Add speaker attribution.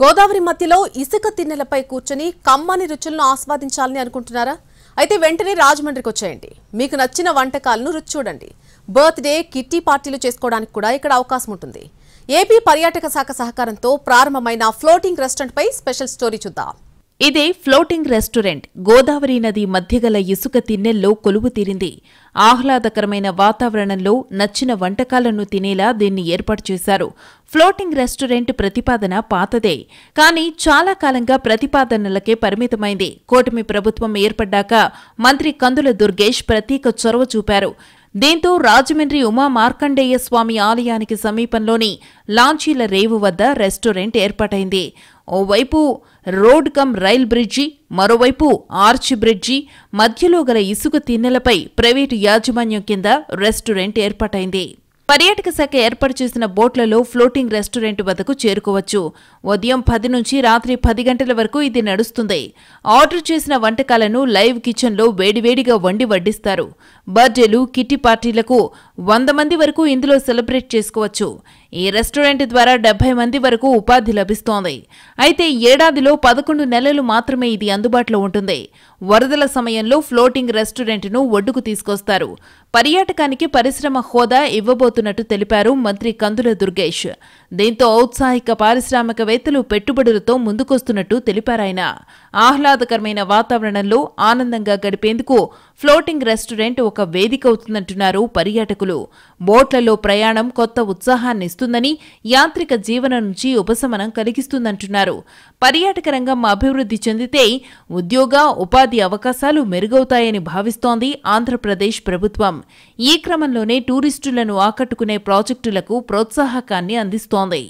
Speaker 1: గోదావరి మధ్యలో ఇసుక తిన్నెలపై కూర్చొని కమ్మని రుచులను ఆస్వాదించాలని అనుకుంటున్నారా అయితే వెంటనే రాజమండ్రికి వచ్చేయండి మీకు నచ్చిన వంటకాలను రుచి చూడండి బర్త్డే కిట్టి పార్టీలు చేసుకోవడానికి కూడా ఇక్కడ అవకాశం ఉంటుంది ఏపీ పర్యాటక శాఖ సహకారంతో ప్రారంభమైన ఫ్లోటింగ్ రెస్టారెంట్పై స్పెషల్ స్టోరీ చూద్దాం ఇదే ఫ్లోటింగ్ రెస్టారెంట్ గోదావరి నది
Speaker 2: మధ్యగల ఇసుక తిన్నెల్లో కొలువు తీరింది ఆహ్లాదకరమైన వాతావరణంలో నచ్చిన వంటకాలను తినేలా దీన్ని ఏర్పాటు చేశారు ఫ్లోటింగ్ రెస్టారెంట్ ప్రతిపాదన పాతదే కానీ చాలా కాలంగా ప్రతిపాదనలకే పరిమితమైంది కూటమి ప్రభుత్వం ఏర్పడ్డాక మంత్రి కందుల దుర్గేష్ ప్రత్యేక చొరవ చూపారు దీంతో రాజమండ్రి ఉమా మార్కండేయ స్వామి ఆలయానికి సమీపంలోని లాంచీల రేవు వద్ద రెస్టారెంట్ ఏర్పాటైంది ఓవైపు రోడ్ కమ్ రైల్ బ్రిడ్జి మరోవైపు ఆర్చ్ బ్రిడ్జి మధ్యలో గల ఇసుక తిన్నెలపై ప్రైవేటు యాజమాన్యం కింద రెస్టారెంట్ ఏర్పాటైంది పర్యాటక శాఖ ఏర్పాటు చేసిన బోట్లలో ఫ్లోటింగ్ రెస్టారెంట్ వద్దకు చేరుకోవచ్చు ఉదయం పది నుంచి రాత్రి పది గంటల వరకు ఇది నడుస్తుంది ఆర్డర్ చేసిన వంటకాలను లైవ్ కిచెన్లో వేడివేడిగా వండి వడ్డిస్తారు బర్త్డేలు కిట్టి పార్టీలకు వంద మంది వరకు ఇందులో సెలబ్రేట్ చేసుకోవచ్చు ఈ రెస్టారెంట్ ద్వారా డెబ్బై మంది వరకు ఉపాధి లభిస్తోంది అయితే ఏడాదిలో పదకొండు నెలలు మాత్రమే ఇది అందుబాటులో ఉంటుంది వరదల సమయంలో ఫ్లోటింగ్ రెస్టారెంట్ను ఒడ్డుకు తీసుకొస్తారు పర్యాటకానికి పరిశ్రమ హోదా ఇవ్వబోతున్నట్టు తెలిపారు మంత్రి కందుల దుర్గేష్ దీంతో ఔత్సాహిక పారిశ్రామికవేత్తలు పెట్టుబడులతో ముందుకొస్తున్నట్టు తెలిపారాయన ఆహ్లాదకరమైన వాతావరణంలో ఆనందంగా గడిపేందుకు ఫ్లోటింగ్ రెస్టారెంట్ ఒక వేదిక అవుతుందంటున్నారు పర్యాటకులు ప్రయాణికులు బోట్లలో ప్రయాణం కొత్త ఉత్సాహాన్ని ఇస్తుందని యాంత్రిక జీవనం నుంచి ఉపశమనం కలిగిస్తుందంటున్నారు పర్యాటక రంగం అభివృద్ధి చెందితే ఉద్యోగ ఉపాధి అవకాశాలు మెరుగవుతాయని భావిస్తోంది ఆంధ్రప్రదేశ్ ప్రభుత్వం ఈ క్రమంలోనే టూరిస్టులను ఆకట్టుకునే ప్రాజెక్టులకు ప్రోత్సాహకాన్ని అందిస్తోంది